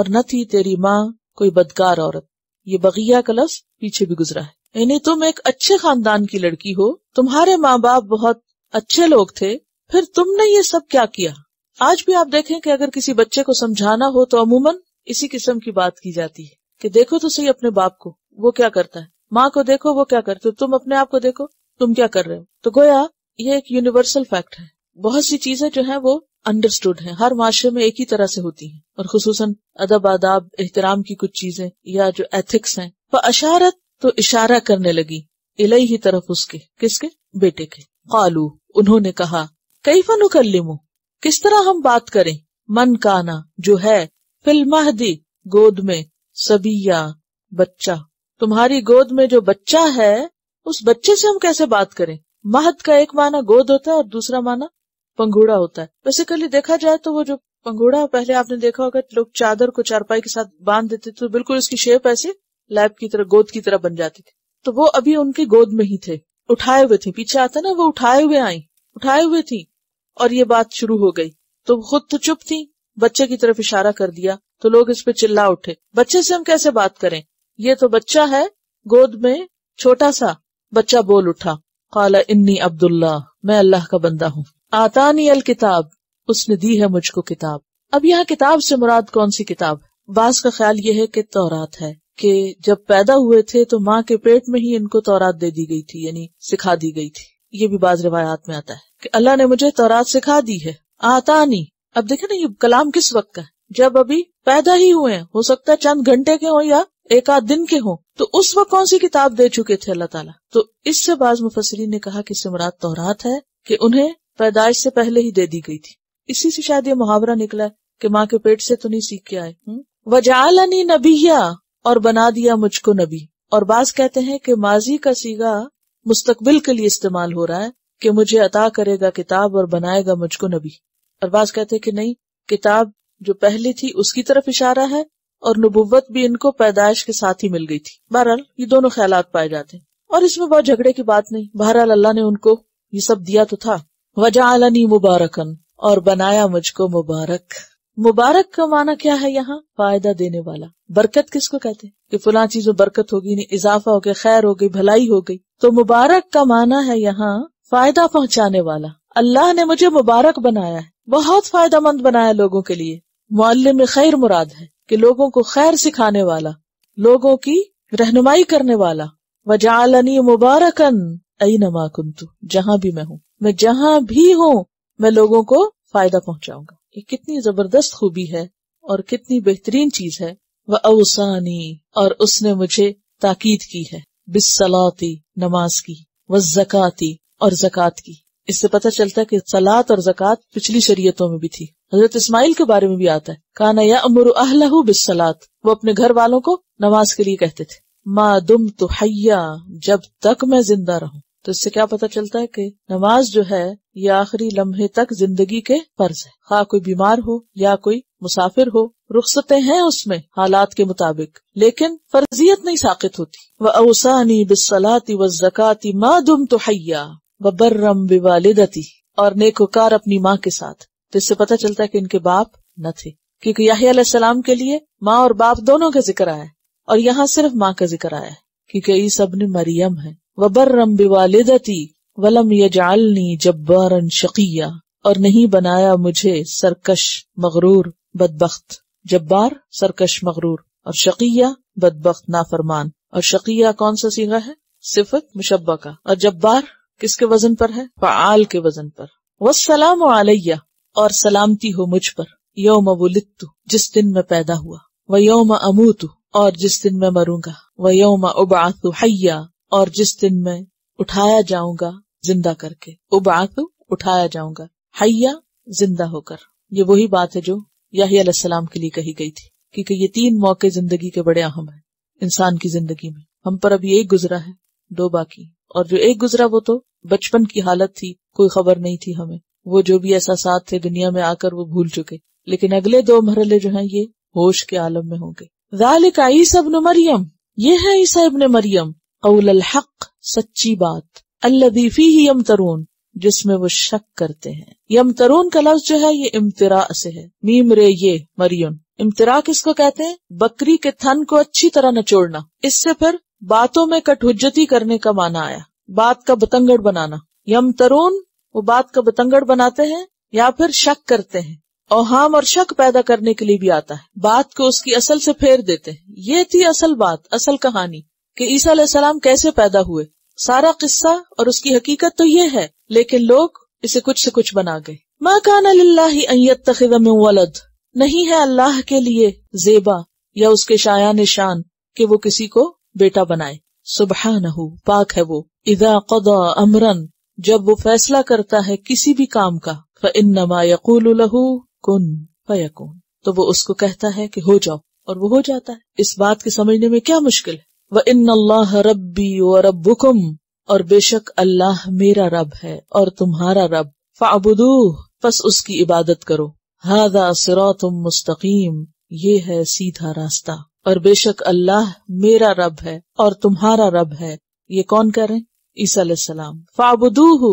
और न थी तेरी माँ कोई बदकार औरत ये बगिया का लफ्ज पीछे भी गुजरा है यानी तुम एक अच्छे खानदान की लड़की हो तुम्हारे माँ बाप बहुत अच्छे लोग थे फिर तुमने ये सब क्या किया आज भी आप देखें कि अगर किसी बच्चे को समझाना हो तो अमूमन इसी किस्म की बात की जाती है कि देखो तो सही अपने बाप को वो क्या करता है माँ को देखो वो क्या करते हो तुम अपने आप को देखो तुम क्या कर रहे हो तो गोया ये एक यूनिवर्सल फैक्ट है बहुत सी चीजें जो है वो अंडरस्टूड है हर माशरे में एक ही तरह से होती है और खसूस अदब आदाब एहतराम की कुछ चीजें या जो एथिक्स हैं वह अशारत तो इशारा करने लगी इलाई ही तरफ उसके किसके बेटे के कालू उन्होंने कहा कई फन कल्लिमो किस तरह हम बात करें मन काना जो है फिल महदी गोद में सबिया बच्चा तुम्हारी गोद में जो बच्चा है उस बच्चे से हम कैसे बात करें महद का एक माना गोद होता है और दूसरा माना पंगूड़ा होता है बेसिकली देखा जाए तो वो जो पंगूड़ा पहले आपने देखा होगा लोग चादर को चारपाई के साथ बांध देते तो बिल्कुल इसकी शेप ऐसी लैब की तरह गोद की तरह बन जाती थी तो वो अभी उनकी गोद में ही थे उठाए हुए थे पीछे आता ना वो उठाए हुए आई उठाए हुए थी और ये बात शुरू हो गई तो खुद तो चुप थी बच्चे की तरफ इशारा कर दिया तो लोग इस पे चिल्ला उठे बच्चे से हम कैसे बात करें ये तो बच्चा है गोद में छोटा सा बच्चा बोल उठा काला इन्नी अब्दुल्ला मैं अल्लाह का बंदा हूँ आतानी अल किताब उसने दी है मुझको किताब अब यहाँ किताब से मुराद कौन सी किताब बास का ख्याल ये है कि तौरात है कि जब पैदा हुए थे तो माँ के पेट में ही इनको तौरात दे दी गई थी यानी सिखा दी गई थी ये भी बाज रिवायात में आता है कि अल्लाह ने मुझे तौरात सिखा दी है आता नहीं अब देखे ना ये कलाम किस वक्त का है जब अभी पैदा ही हुए हैं हो सकता है चंद घंटे के हो या एक आध दिन के हो तो उस वक्त कौन सी किताब दे चुके थे अल्लाह ताला तो इससे बाज मुफसरी ने कहा कि सिमरात तोहरात है कि उन्हें पैदाइश से पहले ही दे दी गई थी इसी से शायद ये मुहावरा निकला कि माँ के पेट से तो नहीं सीख के आए वजालनी नबिया और बना दिया मुझको नबी और बाज कहते हैं कि माजी का सीगा मुस्तकबिल के लिए इस्तेमाल हो रहा है कि मुझे अता करेगा किताब और बनाएगा मुझको नबी और बाज कहते हैं कि नहीं किताब जो पहली थी उसकी तरफ इशारा है और नबुवत भी इनको पैदाइश के साथ ही मिल गई थी बहरहाल ये दोनों ख्याल पाए जाते हैं और इसमें बहुत झगड़े की बात नहीं बहरहाल अल्लाह ने उनको ये सब दिया तो था वजह अला मुबारकन और बनाया मुझको मुबारक मुबारक का माना क्या है यहाँ फायदा देने वाला बरकत किसको कहते हैं कि फुला चीज में बरकत होगी नहीं इजाफा हो गया खैर हो गई भलाई हो गई तो मुबारक का माना है यहाँ फायदा पहुँचाने वाला अल्लाह ने मुझे मुबारक बनाया है बहुत फायदा मंद बनाया लोगों के लिए मोहल्ले में खैर मुराद है की लोगों को खैर सिखाने वाला लोगों की रहनुमाई करने वाला वजालनी मुबारकन अई नमा कुंतु जहाँ भी मैं हूँ मैं जहाँ भी हूँ मैं लोगों को फायदा पहुँचाऊंगा ये कितनी जबरदस्त खूबी है और कितनी बेहतरीन चीज है वह अवसानी और उसने मुझे ताकीद की है बिसलाती नमाज की व जकती और जक़ात की इससे पता चलता है कि सलात और जक़ात पिछली शरीयतों में भी थी हजरत इस्माइल के बारे में भी आता है काना या अमर अहलहू बिसलात वो अपने घर वालों को नमाज के लिए कहते थे माँ दुम तो हैया जब तक मैं जिंदा रहूँ तो इससे क्या पता चलता है कि नमाज जो है ये आखिरी लम्हे तक जिंदगी के फर्ज है खा हाँ, कोई बीमार हो या कोई मुसाफिर हो रुख्सतें हैं उसमें हालात के मुताबिक लेकिन फर्जियत नहीं साकित होती वह अवसानी बिसलाती व जक़ाती माँ दुम तो हैया व बर्रम बिवालिदती और नेकोकार अपनी माँ के साथ तो इससे पता चलता है कि इनके बाप न थे क्योंकि याहिया के लिए माँ और बाप दोनों का जिक्र आया और यहाँ सिर्फ माँ का जिक्र आया है क्योंकि ईसा अपने मरियम है वबर्रम बिवालिदती वलम यजालनी जब्बारन शकिया और नहीं बनाया मुझे सरकश मगरूर बदबख्त जब्बार सरकश मगरूर और शकिया बदबخت नाफरमान और शकिया कौन सा सीगा है सिफत मुशब्बा का और जब्बार किसके वजन पर है फ़ाल के वजन पर वसलाम अलैया और सलामती हो मुझ पर योम वुलित्तु जिस दिन मैं पैदा हुआ व योम अमूतु और जिस दिन मैं मरूंगा व योम उबातु हैया और जिस दिन मैं उठाया जाऊंगा जिंदा करके उबाक उठाया जाऊंगा हैया जिंदा होकर ये वही बात है जो याहीसलाम के लिए कही गई थी क्योंकि ये तीन मौके जिंदगी के बड़े अहम हैं इंसान की जिंदगी में हम पर अभी एक गुजरा है दो बाकी और जो एक गुजरा वो तो बचपन की हालत थी कोई खबर नहीं थी हमें वो जो भी एहसास थे दुनिया में आकर वो भूल चुके लेकिन अगले दो मरले जो हैं ये होश के आलम में होंगे जालिक ईसा इबन मरियम ये है ईसा इबन मरियम अउल हक सच्ची बात अल्लदीफी ही यम तरून जिसमें वो शक करते हैं यम तरून का लफ्ज जो है ये इम्तरा से है मीम रे ये मरियन इम्तरा किसको कहते हैं बकरी के थन को अच्छी तरह नचोड़ना इससे फिर बातों में कठुजती करने का माना आया बात का बतंगड़ बनाना यम तरून वो बात का बतंगड़ बनाते हैं या फिर शक करते हैं ओहाम और शक पैदा करने के लिए भी आता है बात को उसकी असल से फेर देते हैं ये थी असल बात असल कहानी कि ईसा सलाम कैसे पैदा हुए सारा किस्सा और उसकी हकीकत तो ये है लेकिन लोग इसे कुछ से कुछ बना गए माँ काना लाही वलद नहीं है अल्लाह के लिए जेबा या उसके शाया निशान कि वो किसी को बेटा बनाए सुबह पाक है वो इजा कदा अमरन जब वो फैसला करता है किसी भी काम का फनमा यकूल लहू कुन फयकून तो वो उसको कहता है कि हो जाओ और वो हो जाता है इस बात के समझने में क्या मुश्किल है व इन अल्लाह रबी व रबुकुम और बेशक अल्लाह मेरा रब है और तुम्हारा रब फाबुदूह बस उसकी इबादत करो हादा तुम मुस्तकीम ये है सीधा रास्ता और बेशक अल्लाह मेरा रब है और तुम्हारा रब है ये कौन कह रहे ईसा सलाम फाबुदूह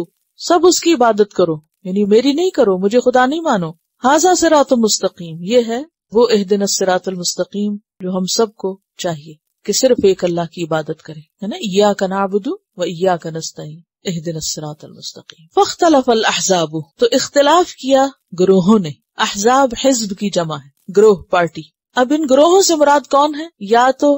सब उसकी इबादत करो यानी मेरी नहीं करो मुझे खुदा नहीं मानो हाजा सिरात मुस्तकीम ये है वो एहदिन सिरातुल मुस्तकीम जो हम सबको चाहिए कि सिर्फ एक अल्लाह की इबादत करे है ना या का नाबुदू व या का नस्तीन अहजाब तो इख्तलाफ किया ग्रोहों ने अहजाब हिजब की जमा है ग्रोह पार्टी अब इन ग्रोहों से मुराद कौन है या तो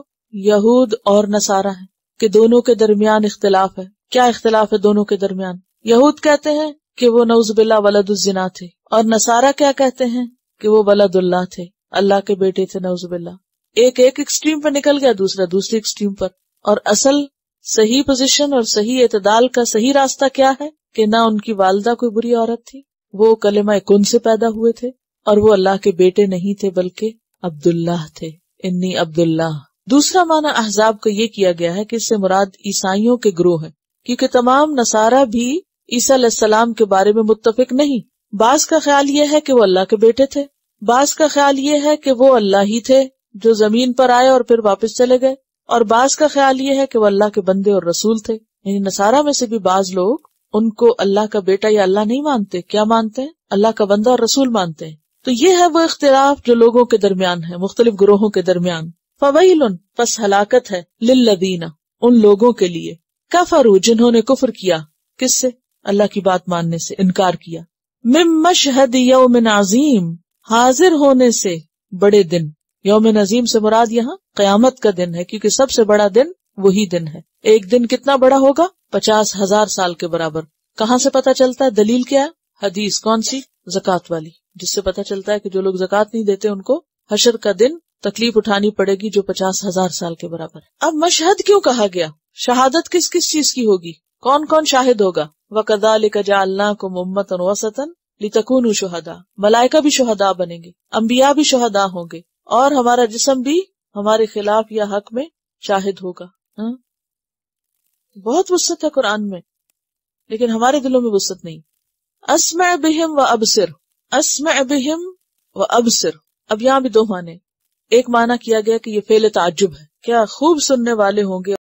यहूद और नसारा है कि दोनों के दरमियान इख्तलाफ है क्या इख्तलाफ है दोनों के दरमियान यहूद कहते हैं कि वो नवजबिल्ला वलदुलजिना थे और नसारा क्या कहते हैं कि वो वलदुल्ला थे अल्लाह के बेटे थे नवजबिल्ला एक एक एक्सट्रीम पर निकल गया दूसरा दूसरी एक्सट्रीम पर और असल सही पोजीशन और सही एतदाल का सही रास्ता क्या है कि ना उनकी वालदा कोई बुरी औरत थी वो कलेमा कुन से पैदा हुए थे और वो अल्लाह के बेटे नहीं थे बल्कि अब्दुल्लाह थे इन्नी अब्दुल्लाह दूसरा माना अहजाब को ये किया गया है कि इससे मुराद ईसाइयों के ग्रोह है क्योंकि तमाम नसारा भी ईसा सलाम के बारे में मुतफिक नहीं बास का ख्याल ये है कि वो अल्लाह के बेटे थे बास का ख्याल ये है कि वो अल्लाह ही थे जो जमीन पर आए और फिर वापस चले गए और बाज का ख्याल ये है कि वो अल्लाह के बंदे और रसूल थे यानी नसारा में से भी बाज लोग उनको अल्लाह का बेटा या अल्लाह नहीं मानते क्या मानते हैं अल्लाह का बंदा और रसूल मानते हैं तो ये है वो इख्तराफ जो लोगों के दरमियान है मुख्तलिफ ग्रोहों के दरमियान फवैल बस हलाकत है लिल्लदीना उन लोगों के लिए कफरू जिन्होंने कुफर किया किससे अल्लाह की बात मानने से इनकार किया मिम मशहद यौमिन अजीम हाजिर होने से बड़े दिन योम नजीम से मुराद यहाँ क्यामत का दिन है क्योंकि सबसे बड़ा दिन वही दिन है एक दिन कितना बड़ा होगा पचास हजार साल के बराबर कहाँ से पता चलता है दलील क्या है हदीस कौन सी जक़ात वाली जिससे पता चलता है कि जो लोग जक़ात नहीं देते उनको हशर का दिन तकलीफ उठानी पड़ेगी जो पचास हजार साल के बराबर अब मशहद क्यों कहा गया शहादत किस किस चीज की होगी कौन कौन शाहिद होगा वकदा कजा अल्लाह को मोहम्मत वसतन लितकून शहदा मलाइका भी शहदा बनेंगे अम्बिया भी शहदा होंगे और हमारा जिसम भी हमारे खिलाफ या हक में शाहिद होगा हा? बहुत वसत है कुरान में लेकिन हमारे दिलों में वसत नहीं असम बिहिम व सिर असम बिहिम व सिर अब यहाँ भी दो माने एक माना किया गया कि ये फेल ताजुब है क्या खूब सुनने वाले होंगे